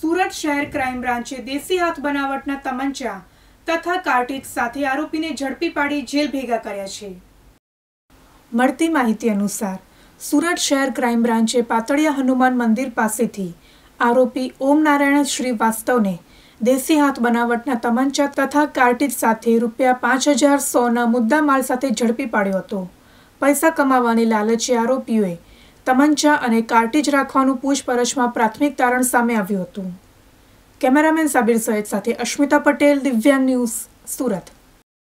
સુરત શહેર ક્રાઇમ બ્રાન્ચે દેશી હાથ બનાવટના તમંચા તથા કાર્ટિક સાથે આરોપીને ઝડપી પાડી જેલ ભેગા કર્યા છે મળતી માહિતી અનુસાર સુરત શહેર ક્રાઇમ બ્રાન્ચે પાતળિયા હનુમાન મંદિર પાસેથી આરોપી ઓમ નારાયણ શ્રીવાસ્તવને દેશી હાથ બનાવટના તમંચા તથા કાર્ટિક સાથે રૂપિયા પાંચ હજાર સોના મુદ્દામાલ સાથે ઝડપી પાડ્યો હતો પૈસા કમાવાની લાલચે આરોપીઓએ તમંચા અને કાર્ટેજ રાખવાનું પૂછપરછમાં પ્રાથમિક તારણ સામે આવ્યું હતું કેમેરામેન સાબિર સૈયદ સાથે અશ્મિતા પટેલ દિવ્યાંગ ન્યૂઝ સુરત